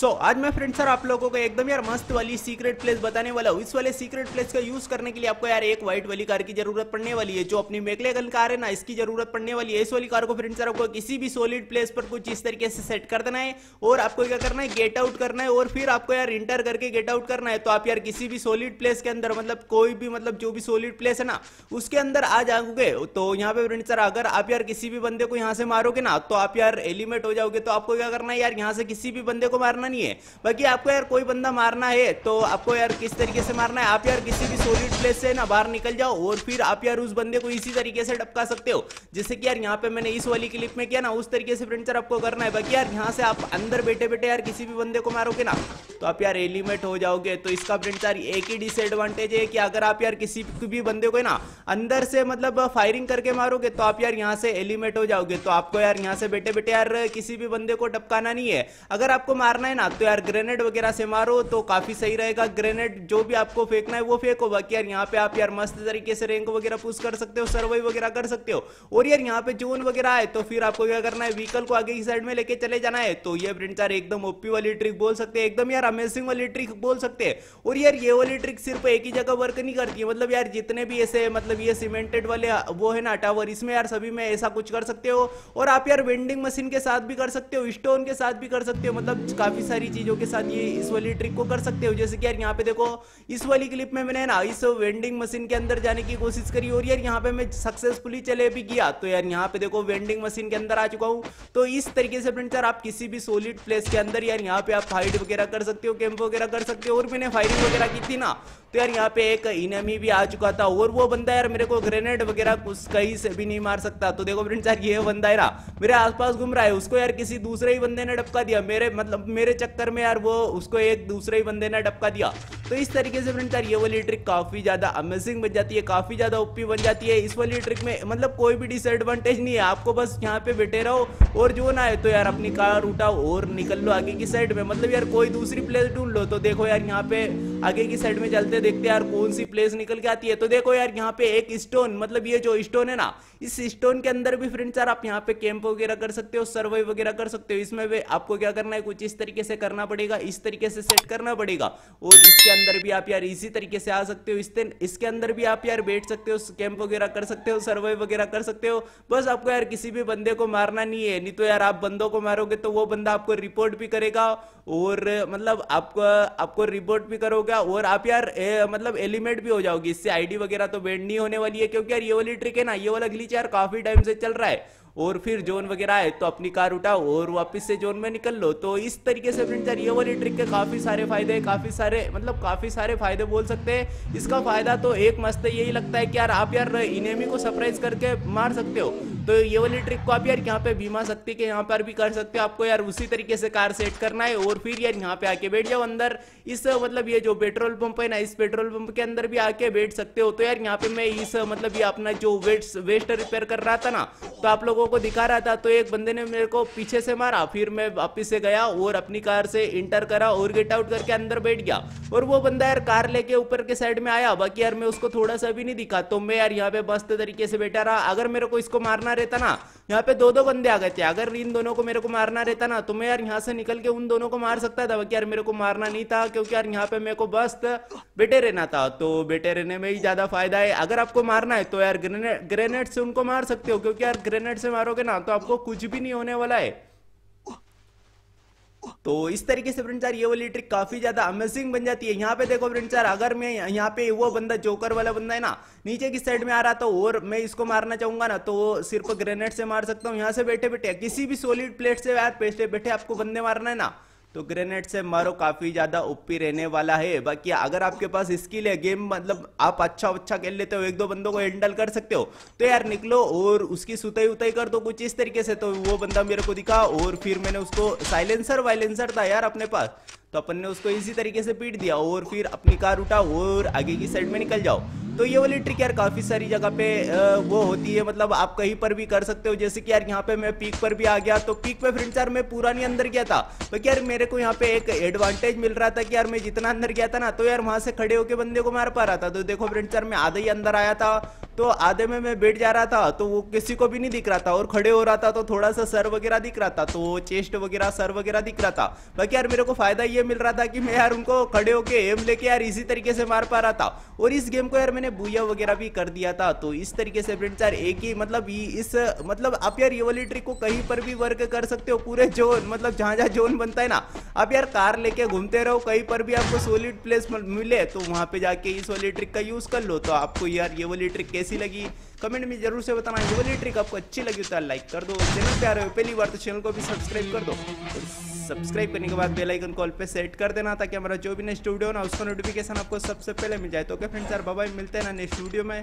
सो so, आज मैं friend sir आप लोगों को एकदम यार मस्त वाली सीक्रेट प्लेस बताने वाला हूँ इस वाले सीक्रेट प्लेस का यूज करने के लिए आपको यार एक व्हाइट वाली कार की जरूरत पड़ने वाली है जो अपनी मेकलेगन कार है ना इसकी जरूरत पड़ने वाली है इस वाली कार को फ्रेंड सर आपको किसी भी सोलिड प्लेस पर कुछ इस तरीके से सेट कर देना है और आपको क्या करना है गेट आउट करना है और फिर आपको यार इंटर करके गेट आउट करना है तो आप यार किसी भी सोलिड प्लेस के अंदर मतलब कोई भी मतलब जो भी सोलिड प्लेस है ना उसके अंदर आ जाओगे तो यहाँ पे फ्रेंड सर अगर आप यार किसी भी बंदे को यहाँ से मारोगे ना तो आप यार एलिमेट हो जाओगे तो आपको क्या करना है यार यहाँ से किसी भी बंदे को मारना नहीं है बाकी आपको यार कोई बंदा मारना है तो आपको यार किस तरीके से मारना है आप यार किसी भी सोलिड प्लेस से ना बाहर निकल जाओ और फिर आप यार उस बंदे को इसी तरीके से टपका सकते हो जैसे कि यार यहाँ पे मैंने इस वाली क्लिप में किया ना उस तरीके से फ्रेंड आपको करना है बाकी यार यहाँ से आप अंदर बैठे बैठे यार किसी भी बंदे को मारोगे ना तो आप यार एलिमेट हो जाओगे तो इसका फ्रेंड सर एक ही डिसएडवांटेज है कि अगर आप यार किसी भी बंदे को ना अंदर से मतलब फायरिंग करके मारोगे तो आप यार यहाँ से एलिमेट हो जाओगे तो आपको यार यहाँ से बैठे बैठे यार किसी भी बंदे को टपकाना नहीं है अगर आपको मारना है ना तो यार ग्रेनेड वगैरह से मारो तो काफी सही रहेगा ग्रेनेड जो भी आपको फेंकना है वो फेंको बाकी यार यहाँ पे आप यार मस्त तरीके से रैंक वगैरह पुश कर सकते हो सर्वाइव वगैरह कर सकते हो और यार यहाँ पे जोन वगैरह है तो फिर आपको क्या करना है व्हीकल को आगे की साइड में लेके चले जाना है तो ये प्रिंट यार एकदम ओपी वाली ट्रिक बोल सकते हैं एकदम यार अमेजिंग वाली ट्रिक बोल सकते हैं और यार ये वाली ट्रिक सिर्फ एक ही जगह वर्क नहीं करती है मतलब यार जितने भी ऐसे मतलब ये सीमेंटेड वाले वो है ना टावर इसमें यार सभी में ऐसा कुछ कर सकते हो और आप यार वेंडिंग मशीन के साथ भी कर सकते हो स्टोन के साथ भी कर सकते हो मतलब काफी काफ़ी सारी चीज़ों के साथ ये इस वाली ट्रिक को कर सकते हो जैसे कि यार यहाँ पे देखो इस वाली क्लिप में मैंने ना इस वेंडिंग मशीन के अंदर जाने की कोशिश करी और यार यहाँ पे मैं सक्सेसफुली चले भी गया तो यार यहाँ पे देखो वेंडिंग मशीन के अंदर आ चुका हूँ तो इस तरीके से फ्रेंड सर आप किसी भी सोलिड प्लेस के अंदर यार यहाँ पे आप फाइट वगैरह कर सकते हो कैंप वगैरह कर सकते हो और मैंने फायरिंग वगैरह की थी ना तो यार यहाँ पे एक इनमी भी आ चुका था और वो बंदा यार मेरे को ग्रेनेड वगैरह कुछ कहीं से भी नहीं मार सकता तो देखो फ्रेंड सर ये बंदा है ना मेरे आसपास घूम रहा है उसको यार किसी दूसरे ही बंदे ने डपका दिया मेरे मतलब मेरे मेरे चक्कर में यार वो उसको एक दूसरे ही बंदे ने डपका दिया तो इस तरीके से फ्रेंड्स यार ये वाली ट्रिक काफी ज्यादा अमेजिंग बन जाती है काफी ज्यादा ओपी बन जाती है इस वाली ट्रिक में मतलब कोई भी डिसएडवांटेज नहीं है आपको बस यहाँ पे बैठे रहो और जो ना है तो यार अपनी कार उठाओ और निकल लो आगे की साइड में मतलब यार कोई दूसरी प्लेस ढूंढ लो तो देखो यार यहाँ पे आगे की साइड में चलते देखते यार कौन सी प्लेस निकल के आती है तो देखो यार यहाँ पे एक स्टोन मतलब ये जो स्टोन है ना इस स्टोन के अंदर भी फ्रेंड्स यार आप यहाँ पे कैंप वगैरह कर सकते हो सर्वाइव वगैरह कर सकते हो इसमें भी आपको क्या करना है कुछ इस तरीके से करना पड़ेगा इस तरीके से सेट करना पड़ेगा और इसके अंदर भी आप यार इसी तरीके से आ सकते हो इस इसके अंदर भी आप यार बैठ सकते हो कैंप वगैरह कर सकते हो सर्वे वगैरह कर सकते हो बस आपको यार किसी भी बंदे को मारना नहीं है नहीं तो यार आप बंदों को मारोगे तो वो बंदा आपको रिपोर्ट भी करेगा और मतलब आपको आपको रिपोर्ट भी करोगे और आप यार ए, मतलब एलिमेंट भी हो जाओगी इससे आईडी वगैरह तो बैंड नहीं होने वाली है क्योंकि यार ये वाली ट्रिक है ना ये वाला ग्लीच यार काफी टाइम से चल रहा है और फिर जोन वगैरह आए तो अपनी कार उठाओ और वापस से जोन में निकल लो तो इस तरीके से फ्रेंड्स यार ये वाली ट्रिक के काफ़ी सारे फायदे काफ़ी सारे मतलब काफ़ी सारे फायदे बोल सकते हैं इसका फायदा तो एक मस्त यही लगता है कि यार आप यार इनेमी को सरप्राइज करके मार सकते हो तो ये वाली ट्रिक को आप यार यहाँ पे भीमा सकती के यहाँ पर भी कर सकते हो आपको यार उसी तरीके से कार सेट करना है और फिर यार यहाँ पे आके बैठ जाओ अंदर इस मतलब ये जो पेट्रोल पंप है ना इस पेट्रोल पंप के अंदर भी आके बैठ सकते हो तो यार यहाँ पे मैं इस मतलब ये अपना जो वेस्ट वेस्ट रिपेयर कर रहा था ना तो आप लोग लोगों को दिखा रहा था तो एक बंदे ने मेरे को पीछे से मारा फिर मैं वापिस से गया और अपनी कार से इंटर करा और गेट आउट करके अंदर बैठ गया और वो बंदा यार कार लेके ऊपर के साइड में आया बाकी यार मैं उसको थोड़ा सा भी नहीं दिखा तो मैं यार यहाँ पे मस्त तरीके से बैठा रहा अगर मेरे को इसको मारना रहता ना यहाँ पे दो दो बंदे आ गए थे अगर इन दोनों को मेरे को मारना रहता ना तो मैं यार यहाँ से निकल के उन दोनों को मार सकता था बाकी यार मेरे को मारना नहीं था क्योंकि यार यहाँ पे मेरे को बस बेटे रहना था तो बेटे रहने में ही ज्यादा फायदा है अगर आपको मारना है तो यार ग्रेनेड से उनको मार सकते हो क्योंकि यार ग्रेनेड से मारोगे ना तो आपको कुछ भी नहीं होने वाला है तो इस तरीके से प्रिंट ये वाली ट्रिक काफी ज्यादा अमेजिंग बन जाती है यहाँ पे देखो प्रिंट अगर मैं यहाँ पे वो बंदा जोकर वाला बंदा है ना नीचे की साइड में आ रहा था तो और मैं इसको मारना चाहूंगा ना तो सिर्फ ग्रेनेड से मार सकता हूँ यहाँ से बैठे बैठे किसी भी सोलिड प्लेट से बैठे बैठे आपको बंदे मारना है ना तो ग्रेनेड से मारो काफ़ी ज़्यादा ओपी रहने वाला है बाकी अगर आपके पास स्किल है गेम मतलब आप अच्छा अच्छा खेल लेते हो एक दो बंदों को हैंडल कर सकते हो तो यार निकलो और उसकी सुताई उताई कर दो कुछ इस तरीके से तो वो बंदा मेरे को दिखा और फिर मैंने उसको साइलेंसर वाइलेंसर था यार अपने पास तो अपन ने उसको इसी तरीके से पीट दिया और फिर अपनी कार उठाओ और आगे की साइड में निकल जाओ तो ये वाली ट्रिक यार काफ़ी सारी जगह पे वो होती है मतलब आप कहीं पर भी कर सकते हो जैसे कि यार यहाँ पे मैं पीक पर भी आ गया तो पीक पे फ्रेंड्स यार मैं पूरा नहीं अंदर गया था तो यार मेरे को यहाँ पे एक एडवांटेज मिल रहा था कि यार मैं जितना अंदर गया था ना तो यार वहां से खड़े होकर बंदे को मार पा रहा था तो देखो फ्रेंड्स यार मैं आधा ही अंदर आया था तो आधे में मैं बैठ जा रहा था तो वो किसी को भी नहीं दिख रहा था और खड़े हो रहा था तो थोड़ा सा सर वगैरह दिख रहा था तो चेस्ट वगैरह सर वगैरह दिख रहा था बाकी यार मेरे को फायदा ये मिल रहा था कि मैं यार उनको खड़े होके एम लेके यार इसी तरीके से मार पा रहा था और इस गेम को यार मैंने बुया वगैरह भी कर दिया था तो इस तरीके से फ्रेंड्स यार एक ही मतलब इस मतलब आप यार ये वाली ट्रिक को कहीं पर भी वर्क कर सकते हो पूरे जोन मतलब जहाँ जहाँ जोन बनता है ना आप यार कार लेके घूमते रहो कहीं पर भी आपको सोलिड प्लेस मिले तो वहाँ पे जाके इस वाली ट्रिक का यूज कर लो तो आपको यार ये वाली ट्रिक कैसे कैसी लगी कमेंट में जरूर से बताना ये वाली ट्रिक आपको अच्छी लगी तो लाइक कर दो चैनल पे आ रहे हो पहली बार तो चैनल को भी सब्सक्राइब कर दो तो सब्सक्राइब करने के बाद बेल आइकन कॉल पे सेट कर देना ताकि हमारा जो भी नेक्स्ट वीडियो ना उसका नोटिफिकेशन आपको सबसे पहले मिल जाए तो ओके फ्रेंड्स यार बाबा मिलते हैं ना नेक्स्ट वीडियो में